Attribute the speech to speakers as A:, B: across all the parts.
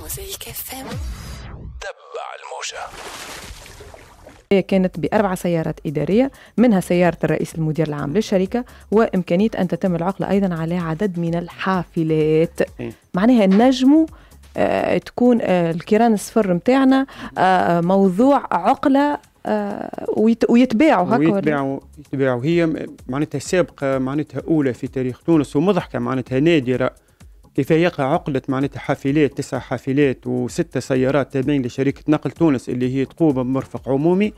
A: موزيك اف ام تبع الموجه
B: هي كانت بأربع سيارات إدارية منها سيارة الرئيس المدير العام للشركة وإمكانية أن تتم العقلة أيضا على عدد من الحافلات إيه. معناها نجموا آه تكون آه الكيران الصفر نتاعنا آه موضوع عقلة آه، ويتباعوا هكا ويتباعوا
A: يتباعوا هي معناتها سابقة معناتها أولى في تاريخ تونس ومضحكة معناتها نادرة كيفاه يقع عقده معناتها حافلات تسع حافلات وستة سيارات تابعين لشركه نقل تونس اللي هي تقوم بمرفق عمومي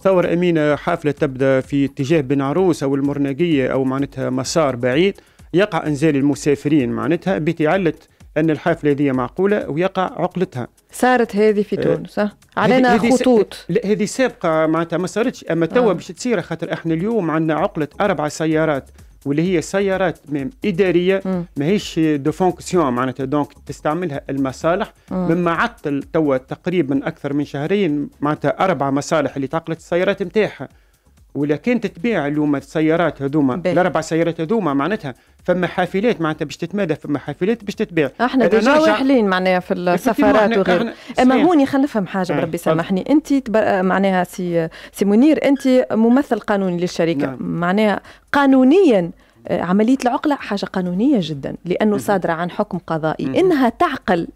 A: تصور امينه حافله تبدا في اتجاه بن عروس او المرناقيه او معناتها مسار بعيد يقع انزال المسافرين معناتها بتعلة ان الحافله هذه معقوله ويقع عقلتها
B: صارت هذه في آه، تونس أه علينا هذي خطوط
A: لا هذه سابقه معناتها ما صارتش اما توا آه. باش تصير خاطر احنا اليوم عندنا عقله اربع سيارات واللي هي سيارات اداريه ماهيش دو فونكسيون معناتها دونك تستعملها المصالح مما عطل توا تقريبا اكثر من شهرين معناتها اربع مصالح اللي تعقلت السيارات نتاعها ولا كان تتباع اليوم السيارات هذوما الاربع سيارات هذوما معناتها فما حافلات معناتها باش تتمادى فما حافلات باش تتباع احنا ديجا واحلين
B: معناها في السفرات وغيره اما هوني خلينا نفهم حاجه بربي إيه. سامحني انت معناها سي سي منير انت ممثل قانوني للشركه نعم. معناها قانونيا آه، عملية العقلة حاجة قانونية جدا لأنه صادرة عن حكم قضائي إنها تعقل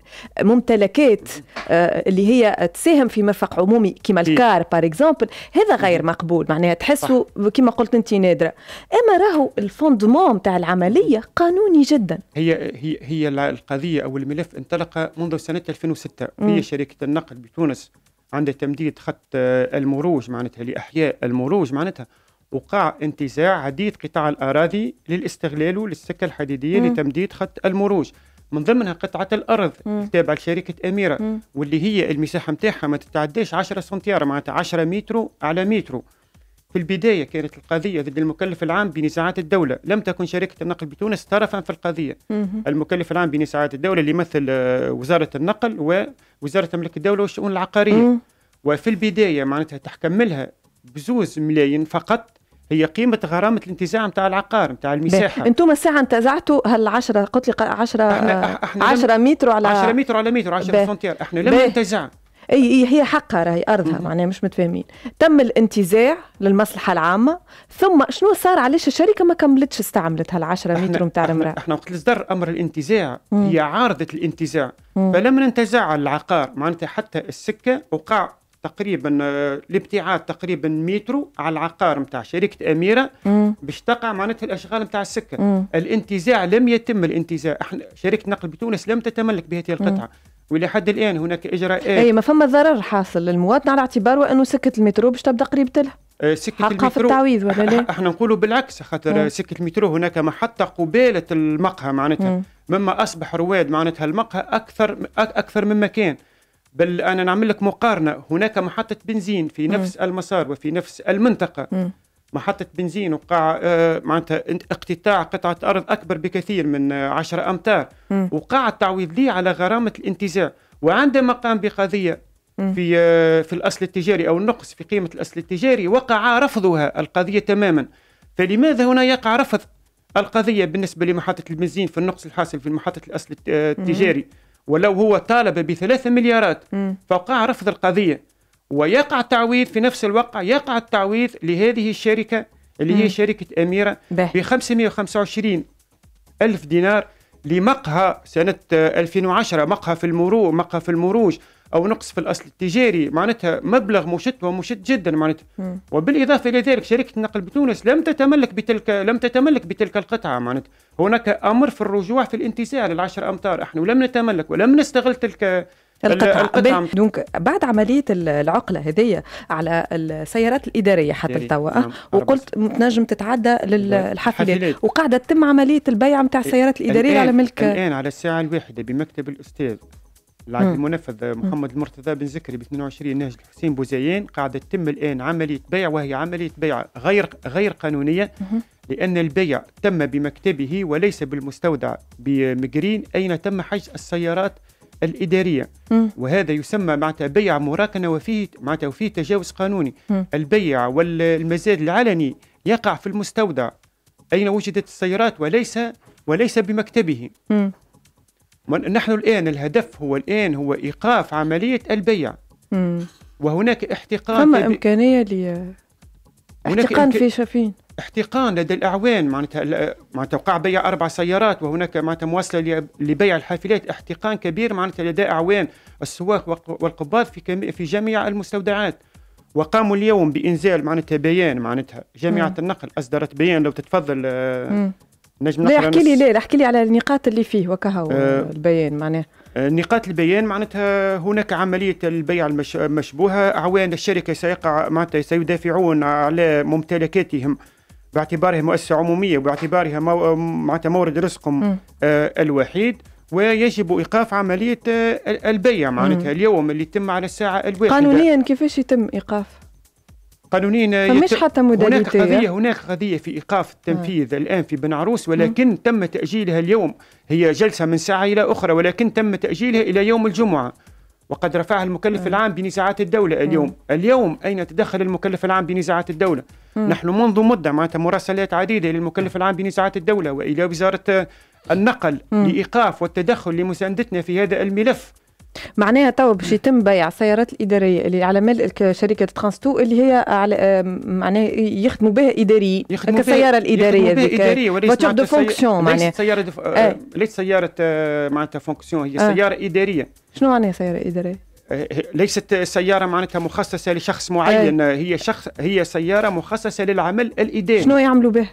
B: ممتلكات آه، اللي هي تساهم في مرفق عمومي كما إيه. الكار بار اكزومبل هذا غير مقبول معناها تحسوا كما قلت أنت نادرة أما راهو الفوندمون تاع العملية قانوني جدا
A: هي هي هي القضية أو الملف انطلق منذ سنة 2006 هي شركة النقل بتونس عندها تمديد خط آه، المروج معناتها لإحياء المروج معناتها وقع انتزاع عديد قطاع الأراضي للاستغلال للسكة الحديدية م. لتمديد خط المروج من ضمنها قطعة الأرض التابعة لشركة أميرة م. واللي هي المساحة متاعها ما تتعداش 10 سنتيار معناتها 10 مترو على مترو في البداية كانت القضية ضد المكلف العام بنزاعات الدولة لم تكن شركة النقل بتونس طرفا في القضية مم. المكلف العام بنزاعات الدولة اللي يمثل آه، وزارة النقل ووزارة ملك الدولة والشؤون العقارية مم. وفي البداية معناتها تحكملها بزوز ملايين فقط هي قيمة غرامة الانتزاع نتاع العقار نتاع المساحة انتم
B: الساعة انتزعتوا هل 10 قلت لي 10 10 متر على 10 متر على متر 10 سنتير
A: احنا لم ننتزع
B: اي اي هي حقها راهي ارضها معناها مش متفاهمين تم الانتزاع للمصلحه العامه ثم شنو صار علاش الشركه ما كملتش استعملت هال10 متر نتاع المراه
A: احنا وقت اللي صدر امر الانتزاع هي عارضه الانتزاع فلم فلما العقار معناتها حتى السكه وقع تقريبا آه، الابتعاد تقريبا مترو على العقار نتاع شركه اميره باش تقع معناتها الاشغال نتاع السكه مم. الانتزاع لم يتم الانتزاع احنا شركه نقل بتونس لم تتملك بهذه القطعه ولحد حد الان هناك اجراءات اي ما
B: فما ضرر حاصل للمواطن على اعتبار انه سكه المترو باش تبدا قريبه لها
A: آه، سكة حقها المترو في التعويض ولا لا؟ احنا نقولوا بالعكس خاطر سكة المترو هناك محطة قبالة المقهى معناتها مما أصبح رواد معناتها المقهى أكثر أكثر مما كان بل انا نعمل لك مقارنه هناك محطه بنزين في نفس م. المسار وفي نفس المنطقه م. محطة بنزين وقع آه، معناتها اقتطاع قطعة أرض أكبر بكثير من 10 أمتار وقع التعويض لي على غرامة الانتزاع وعندما قام بقضية في آه، في الأصل التجاري أو النقص في قيمة الأصل التجاري وقع رفضها القضية تماما فلماذا هنا يقع رفض القضية بالنسبة لمحطة البنزين في النقص الحاصل في محطة الأصل آه، التجاري ولو هو طالب بثلاثة مليارات فوقع رفض القضية ويقع تعويض في نفس الوقع يقع التعويض لهذه الشركة اللي هي شركة أميرة ب 525 ألف دينار لمقهى سنة 2010 مقهى في المرو مقهى في المروج او نقص في الاصل التجاري معناتها مبلغ مشت ومشت جدا معناتها وبالاضافه الى ذلك شركه النقل بتونس لم تتملك بتلك لم تتملك بتلك القطعه معناتها هناك امر في الرجوع في الانتزاع للعشر امتار احنا لم نتملك ولم نستغل تلك القطعه, القطعة.
B: دونك بعد عمليه العقله هذية على السيارات الاداريه حتى يعني، توا نعم. وقلت تنجم تتعدى للحافلات وقاعده تتم عمليه البيع نتاع السيارات الاداريه الآن على ملك الان
A: على الساعه الواحده بمكتب الاستاذ العقد المنفذ محمد المرتضى بن زكري ب 22 نهج الحسين بوزيان قاعده تتم الان عمليه بيع وهي عمليه بيع غير غير قانونيه لأن البيع تم بمكتبه وليس بالمستودع بمجرين أين تم حجز السيارات الإدارية م. وهذا يسمى معناتها بيع مراكنة وفيه معناتها وفيه تجاوز قانوني م. البيع والمزاد العلني يقع في المستودع أين وجدت السيارات وليس وليس بمكتبه م. نحن الآن الهدف هو الآن هو إيقاف عملية البيع وهناك احتقان ثم
B: إمكانية ل
A: احتقان في شفين احتقان لدى الاعوان معناتها معناتها وقع بيع اربع سيارات وهناك معناتها مواصله لبيع الحافلات احتقان كبير معناتها لدى اعوان السواق والقباض في في جميع المستودعات وقاموا اليوم بانزال معناتها بيان معناتها جامعه النقل اصدرت بيان لو تتفضل آه، مم. نجم لا احكي لي لا
B: احكي لي على النقاط اللي فيه وكهو آه البيان معناه
A: آه، نقاط البيان معناتها هناك عملية البيع المشبوهة أعوان الشركة سيقع معناتها سيدافعون على ممتلكاتهم باعتبارها مؤسسة عمومية وباعتبارها معناتها مورد رزقهم آه الوحيد ويجب ايقاف عمليه آه، البيع معناتها اليوم اللي يتم على الساعه الواحده قانونيا
B: كيفاش يتم ايقاف
A: قانونيين يت... حتى هناك قضية هناك قضية في إيقاف التنفيذ آه. الآن في بن عروس آه. ولكن م. تم تأجيلها اليوم هي جلسة من ساعة إلى أخرى ولكن تم تأجيلها إلى يوم الجمعة وقد رفعها المكلف آه. العام بنزاعات الدولة اليوم آه. اليوم أين تدخل المكلف العام بنزاعات الدولة آه. نحن منذ مدة معناتها مراسلات عديدة للمكلف آه. العام بنزاعات الدولة وإلى وزارة النقل آه. لإيقاف والتدخل لمساندتنا في هذا الملف
B: معناها تو باش يتم بيع السيارات الاداريه اللي على ملك شركه ترانستو اللي هي على آه، معناها يخدموا بها اداري كسياره الاداريه ذيك فاتور دو فونكسيون معناها سياره آه. آه،
A: ليست سياره معناتها فونكسيون هي سياره آه. آه. اداريه
B: شنو معناها سياره اداريه؟
A: ليست سيارة معناتها مخصصة لشخص معين أي. هي شخص هي سيارة مخصصة للعمل الإداري شنو يعملوا به؟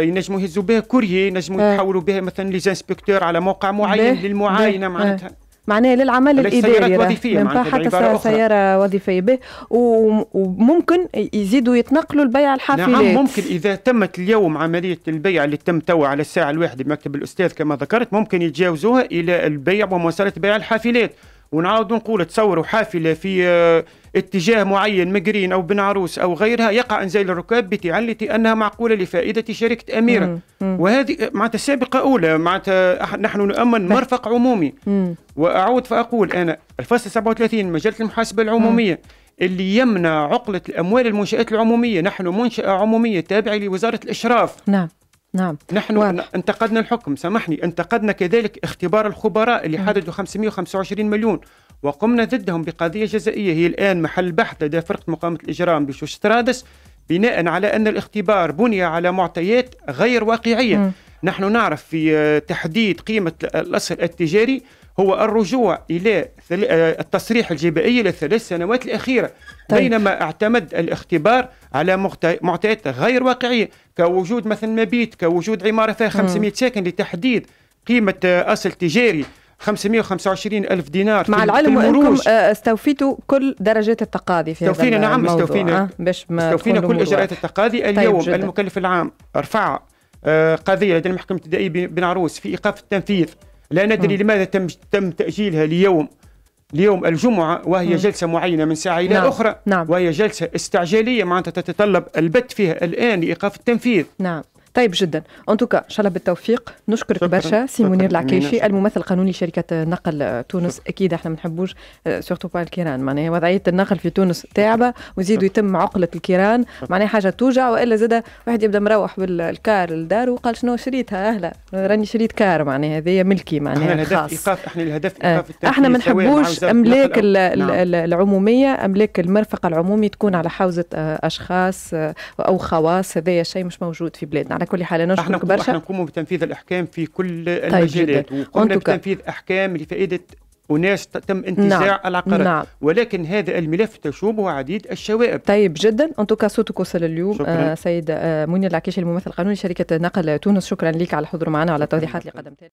A: ينجموا يهزوا به كوريي ينجموا يحولوا يتحولوا به مثلا ليزانسبكتور على موقع معين للمعاينة معناتها
B: معناها للعمل الاداري ينفع حتى سياره وظيفيه به وممكن يزيدوا يتنقلوا البيع نعم، الحافلات نعم ممكن
A: اذا تمت اليوم عمليه البيع اللي تم توا على الساعه الواحده بمكتب الاستاذ كما ذكرت ممكن يتجاوزوها الى البيع ومواصله بيع الحافلات ونعاود نقول تصوروا حافله في آه، اتجاه معين مقرين او بن عروس او غيرها يقع انزال الركاب بتعلت انها معقوله لفائده شركه اميره مم. مم. وهذه آه، معناتها سابقه اولى معناتها نحن نؤمن مرفق عمومي مم. واعود فاقول انا الفصل 37 مجله المحاسبه العموميه اللي يمنع عقله الاموال المنشات العموميه نحن منشاه عموميه تابعه لوزاره الاشراف
B: نعم نعم
A: نحن و... انتقدنا الحكم سامحني انتقدنا كذلك اختبار الخبراء اللي نعم. حددوا 525 مليون وقمنا ضدهم بقضية جزائية هي الآن محل بحث لدى فرقة مقاومة الإجرام بشوشترادس بناء على أن الاختبار بني على معطيات غير واقعية م. نعم. نحن نعرف في آه، تحديد قيمة الأصل التجاري هو الرجوع الى آه، التصريح الجبائي للثلاث سنوات الاخيره طيب. بينما اعتمد الاختبار على معطيات غير واقعيه كوجود مثلا مبيت كوجود عماره فيها 500 ساكن لتحديد قيمه آه، اصل تجاري 525 ألف دينار مع العلم أنكم
B: آه، استوفيتوا كل درجات التقاضي في استوفينا هذا نعم استوفينا نعم ما استوفينا كل إجراءات التقاضي طيب، اليوم جدا. المكلف
A: العام رفع قضية لدى المحكمة الابتدائية بن عروس في إيقاف التنفيذ لا ندري آه. لماذا تم تم تاجيلها ليوم ليوم الجمعة وهي م. آه. جلسة معينة من ساعة إلى نعم. أخرى نعم. وهي جلسة استعجالية معناتها تتطلب البت فيها الآن لإيقاف التنفيذ
B: نعم. طيب جدا ان توكا ان شاء الله بالتوفيق نشكرك برشا سي منير العكيشي الممثل القانوني لشركه نقل تونس اكيد احنا ما نحبوش سورتو با الكيران معناها وضعيه النقل في تونس تعبه وزيدوا يتم عقله الكيران معناها حاجه توجع والا زاد واحد يبدا مروح بالكار للدار وقال شنو شريتها اهلا راني شريت كار معناها هذايا ملكي معناها خاص
A: ايقاف احنا الهدف آه، ايقاف احنا ما نحبوش املاك نعم.
B: العموميه املاك المرفق العمومي تكون على حوزه آه، اشخاص آه، او خواص هذايا شيء مش موجود في بلادنا على كل حال نشكرك برشا احنا نقوم
A: بتنفيذ الاحكام في كل طيب المجالات وقمنا بتنفيذ احكام لفائده وناس تم انتزاع نعم. العقارات نعم. ولكن هذا الملف تشوبه عديد
B: الشوائب طيب جدا انتوكا صوتك وصل اليوم شكرا. آه سيد آه منير العكيشي الممثل القانوني لشركه نقل تونس شكرا لك على الحضور معنا وعلى التوضيحات اللي قدمتها